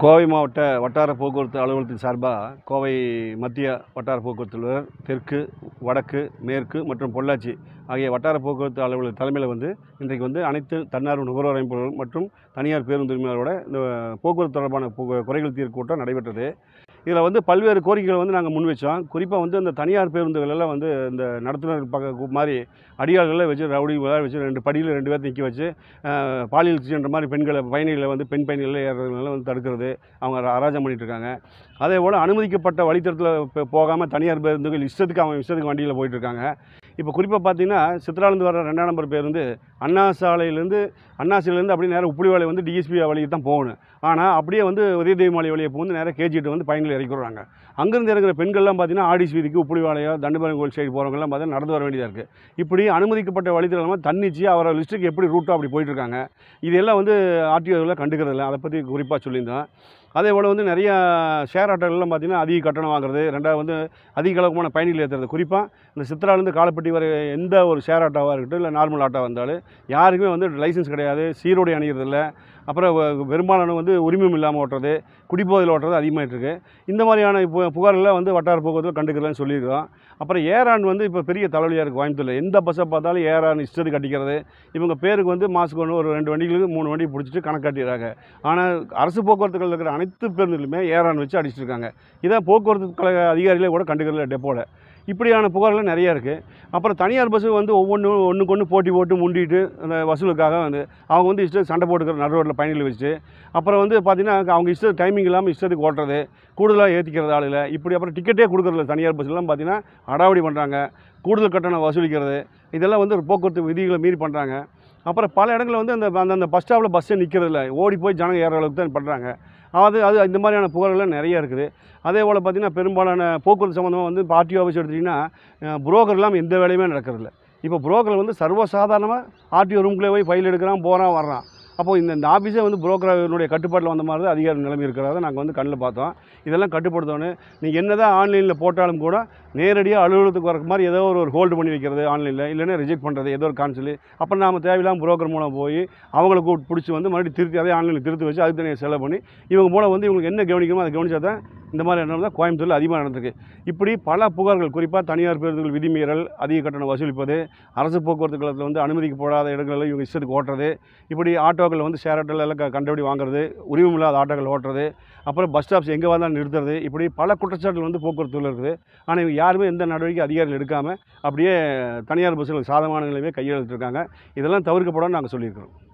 கோவை மாவட்ட வட்டார போக்குவரத்து அலுவலகத்தின் சார்பாக கோவை மத்திய வட்டார போக்குவரத்து தெற்கு வடக்கு மேற்கு மற்றும் பொள்ளாச்சி ஆகிய வட்டார போக்குவரத்து அலுவலக தலைமையில் வந்து இன்றைக்கு வந்து அனைத்து தன்னார்வ நுகர்வோர் அமைப்புகள் மற்றும் தனியார் பேருந்து உரிமையாளரோட இந்த போக்குவரத்து தொடர்பான குறைகள் தீர்க்கூட்டம் நடைபெற்றது இதில் வந்து பல்வேறு கோரிக்கைகளை வந்து நாங்கள் முன் வச்சோம் குறிப்பாக வந்து இந்த தனியார் பேருந்துகளெல்லாம் வந்து இந்த நடத்துனர் பக்க மாதிரி அடியாளர்களை வச்சு ரவுடி வச்சு ரெண்டு படியில் ரெண்டு பேர் நிற்க வச்சு பாலியல் சென்ற மாதிரி பெண்களை பயணிகளை வந்து பெண் பயணிகள் ஏறுறதுனால வந்து தடுக்கிறது அவங்க அராஜம் பண்ணிகிட்ருக்காங்க அதே போல் அனுமதிக்கப்பட்ட வழித்தடத்தில் போகாமல் தனியார் பேருந்துகள் இஷ்டத்துக்கு அவங்க இஷ்டத்துக்கு வண்டியில் போயிட்டுருக்காங்க இப்போ குறிப்பாக பார்த்தீங்கன்னா சித்ராலந்து வர ரெண்டாம் நம்பர் பேருந்து அண்ணா சாலையிலேருந்து அண்ணா அப்படியே நேராக உப்புளிவாலை வந்து டிஎஸ்பி வழிக்கு தான் போகணும் ஆனால் அப்படியே வந்து உதயதேவி மாலை வழியை போகுது நேராக கேஜிட்டு வந்து பயணிகள் இறக்கிறாங்க அங்கேருந்து இறங்குற பெண்கள்லாம் பார்த்தீங்கன்னா ஆடி வீதிக்கு உப்புளிவாலையோ தண்டுபரம் கோயில் சைடு போகிறவங்கலாம் பார்த்தீங்கன்னா நடந்து வர வேண்டியதாக இருக்குது இப்படி அனுமதிக்கப்பட்ட வழித்தலமாக தன்னிச்சு அவரோட லிஸ்ட்டுக்கு எப்படி ரூட்டோ அப்படி போயிட்டுருக்காங்க இதெல்லாம் வந்து ஆர்டிஓவில் கண்டுக்கிறதில்ல அதை பற்றி குறிப்பாக சொல்லியிருந்தோம் அதே போல் வந்து நிறையா ஷேர் ஆட்டோலாம் பார்த்திங்கன்னா அதிக கட்டணம் வாங்குறது ரெண்டாவது வந்து அதிக அளவுக்குமான பயணிகள் ஏற்றுறது குறிப்பாக இந்த சித்திராலேருந்து காலப்பட்டி வரை எந்த ஒரு ஷேர் ஆட்டோவாக இருக்கட்டும் இல்லை நார்மல் ஆட்டோ வந்தாலும் யாருக்குமே வந்து லைசன்ஸ் கிடையாது சீரோடு அணிகிறதில்ல அப்புறம் பெரும்பாலான வந்து உரிமையும் இல்லாமல் ஓட்டுறது குடிப்போதில் ஓட்டுறது அதிகமாகிட்டு இருக்குது இந்த மாதிரியான இப்போ புகார்களை வந்து வட்டார போக்குவரத்தில் கண்டுக்கிறதுன்னு சொல்லியிருக்கோம் அப்புறம் ஏரான் வந்து இப்போ பெரிய தலைவலியாக இருக்குது கோயம்புத்தூரில் எந்த பஸ்ஸை பார்த்தாலும் ஏரான் இஷ்டத்துக்கு கட்டிக்கிறது இவங்க பேருக்கு வந்து மாதத்துக்கு ஒன்று ஒரு ரெண்டு வண்டிகளுக்கு மூணு வண்டி பிடிச்சிட்டு கணக்கு ஆனால் அரசு போக்குவரத்துகள் இருக்கிற அனைத்து பேருந்துகளுமே ஏரான் வச்சு அடிச்சிருக்காங்க இதை போக்குவரத்து கழக அதிகாரிகளே கூட கண்டுக்கிறதுல டெப்போவில் இப்படியான புகார்கள் நிறையா இருக்குது அப்புறம் தனியார் பஸ்ஸு வந்து ஒவ்வொன்றும் ஒன்று கொண்டு போட்டி போட்டு முண்டிட்டு அந்த வசூலுக்காக வந்து அவங்க வந்து இஷ்டத்துக்கு சண்டை போட்டுக்கிற நடு ரோட்டில் பயணிகள் வச்சு அப்புறம் வந்து பார்த்திங்கன்னா அவங்க இஷ்டத்துக்கு டைமிங் இல்லாமல் இஷ்டத்துக்கு ஓட்டுறது கூடுதலாக ஏற்றிக்கிறது இல்லை இப்படி அப்புறம் டிக்கெட்டே கொடுக்குறதில்ல தனியார் பஸ்லாம் பார்த்திங்கன்னா அடாவடி பண்ணுறாங்க கூடுதல் கட்டணம் வசூலிக்கிறது இதெல்லாம் வந்து போக்குவரத்து விதிகளை மீறி பண்ணுறாங்க அப்புறம் பல இடங்களில் வந்து அந்த அந்த பஸ் ஸ்டாப்பில் பஸ்ஸே நிற்கிறதில்ல ஓடி போய் ஜனங்கள் ஏற அளவுக்கு தான் பண்ணுறாங்க அது அது இந்த மாதிரியான புகார்கள்லாம் நிறைய இருக்குது அதே போல் பார்த்திங்கன்னா பெரும்பாலான போக்குவரத்து சம்மந்தமாக வந்து பார்ட்டி ஆர்டிஓ ஆஃபீஸ் எடுத்திங்கன்னா புரோக்கர் இல்லாமல் எந்த வேலையுமே நடக்கிறதில்ல இப்போ புரோக்கர் வந்து சர்வசாதாரணமாக ஆர்டிஓ ரூம்குள்ளே போய் ஃபைல் எடுக்கிறான் போகிறான் வர்றான் அப்போது இந்த இந்த ஆஃபீஸே வந்து புரோக்கரனுடைய கட்டுப்பாட்டில் வந்த மாதிரி தான் அதிகார நிலைமை இருக்கிறத நாங்கள் வந்து கண்ணில் பார்த்தோம் இதெல்லாம் கட்டுப்படுத்தோன்னு நீங்கள் என்ன தான் ஆன்லைனில் போட்டாலும் கூட நேரடியாக அலுவலகத்துக்கு வர மாதிரி ஏதோ ஒரு ஒரு ஹோல்டு பண்ணி வைக்கிறது ஆன்லைனில் இல்லைன்னா ரிஜெக்ட் பண்ணுறது ஏதோ ஒரு கான்சல் அப்போ நாம் தேவையில்லாமல் புரோக்கர் மூலம் போய் அவங்களுக்கு பிடிச்சி வந்து மறுபடியும் திருத்தி அதே ஆன்லைனில் திருத்தி வச்சு அதுக்கு தனியாக செலவு பண்ணி இவங்க மூலம் வந்து இவங்களுக்கு என்ன கவனிக்கணுமோ அதை கவனிச்சா தான் இந்த மாதிரி என்ன தான் கோயம்புத்தூரில் அதிகமாக நடந்திருக்கு இப்படி பல புகார்கள் குறிப்பாக தனியார் பேருந்துகள் விதிமீறல் அதிக கட்டணம் வசூலிப்பது அரசு போக்குவரத்து கழகத்தில் வந்து அனுமதிக்கப்படாத இடங்களில் இவங்க இஷ்டத்துக்கு ஓட்டுறது இப்படி ஆட்டோ ஆட்டோக்கள் வந்து ஷேர் ஆட்டோவில் எல்லாம் கண்டுபிடி வாங்குறது உரிமமில்லாத ஆட்டோக்கள் ஓட்டுறது அப்புறம் பஸ் ஸ்டாப்ஸ் எங்கே வந்தாலும் நிறுத்துறது இப்படி பல குற்றச்சாட்டுகள் வந்து போக்குவரத்தில் இருக்குது ஆனால் இவங்க யாருமே எந்த நடவடிக்கை அதிகாரிகள் எடுக்காமல் அப்படியே தனியார் பஸ்ஸுகளுக்கு சாதமான கையெழுத்துருக்காங்க இதெல்லாம் தவிர்க்கப்படாமல் நாங்கள் சொல்லியிருக்கிறோம்